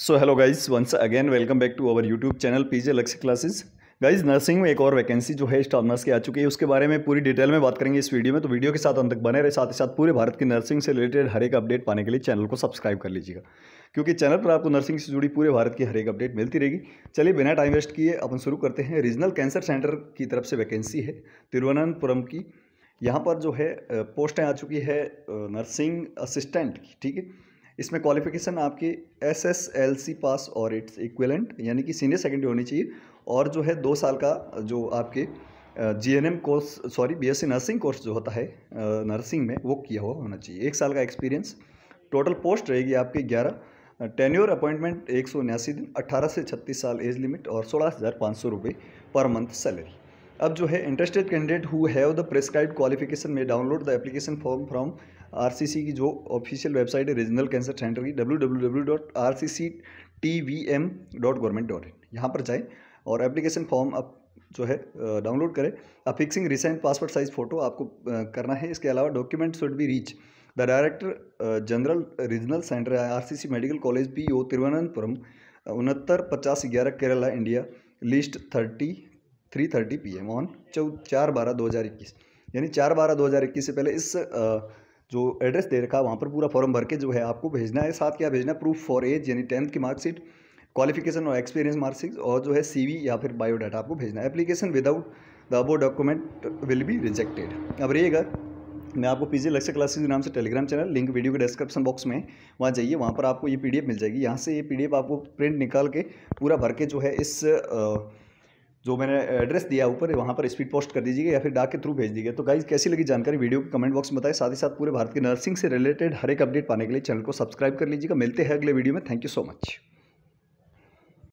so hello guys once again welcome back to our YouTube channel P J Lakshya classes guys nursing में एक और vacancy जो है staff nurse की आ चुकी है उसके बारे में पूरी डिटेल में बात करेंगे इस वीडियो में तो वीडियो के साथ अंत तक बने रहे साथ ही साथ पूरे भारत की नर्सिंग से रिलेटेड हर एक अपडेट पाने के लिए चैनल को सब्सक्राइब कर लीजिएगा क्योंकि चैनल पर आपको नर्सिंग से जुड़ी पूरे भारत की हर एक अपडेट मिलती रहेगी चलिए बिना टाइम वेस्ट किए अपन शुरू करते हैं रीजनल कैंसर सेंटर की तरफ से वैकेंसी है तिरुवनंतपुरम की यहाँ पर जो है पोस्टें आ चुकी है नर्सिंग असिस्टेंट की ठीक है इसमें क्वालिफिकेशन आपकी S S L C pass और इट्स इक्विलेंट यानी कि सीनियर सेकेंडरी होनी चाहिए और जो है दो साल का जो आपके G N M course sorry B S C nursing course जो होता है नर्सिंग में वो किया हुआ होना चाहिए एक साल का एक्सपीरियंस टोटल पोस्ट रहेगी आपकी ग्यारह टेन्योर अपॉइंटमेंट एक सौ उन्यासी दिन अट्ठारह से छत्तीस साल एज लिमिट और सोलह हज़ार पाँच सौ रुपये पर मंथ सैलरी अब जो है interested candidate who have the prescribe qualification may download the application form from RCC की जो ऑफिशियल वेबसाइट है रीजनल कैंसर सेंटर की W W W dot R C C T V M government dot in यहाँ पर जाएँ और application form आप जो है डाउनलोड करें अब fixing recent passport size photo आपको करना है इसके अलावा document should be reach the director general regional centre C medical college P O Thiruvananthapuram उनहत्तर पचास ग्यारह Kerala India list thirty three thirty P M on चौ चार बारह दो हज़ार इक्कीस यानी चार बारह दो हज़ार इक्कीस से पहले इस जो एड्रेस दे रखा है वहाँ पर पूरा फॉर्म भर के जो है आपको भेजना है साथ क्या भेजना है प्रूफ फॉर एज यानी टेंथ की मार्कशीट क्वालिफिकेशन और एक्सपीरियंस मार्कशीट और जो है सी या फिर बायोडाटा आपको भेजना है application without the above document will be rejected अब रहिएगा मैं आपको पीजी लक्ष्य क्लासेज के नाम से टेलीग्राम चैनल लिंक वीडियो के डिस्क्रिप्शन बॉक्स में वहाँ जाइए वहाँ पर आपको ये पीडीएफ मिल जाएगी यहाँ से ये पीडीएफ आपको प्रिंट निकाल के पूरा भर के जो है इस आ, जो मैंने एड्रेस दिया ऊपर वहाँ पर स्पीड पोस्ट कर दीजिएगा या फिर डाक के थ्रू भेज दीजिएगा तो गाइज कैसी लगी जानकारी वीडियो को कमेंट बॉक्स में बताएं साथ ही साथ पूरे भारत के नर्सिंग से रिलेटेड हर एक अपडेट पाने के लिए चैनल को सब्सक्राइब कर लीजिएगा मिलते हैं अगले वीडियो में थैंक यू सो मच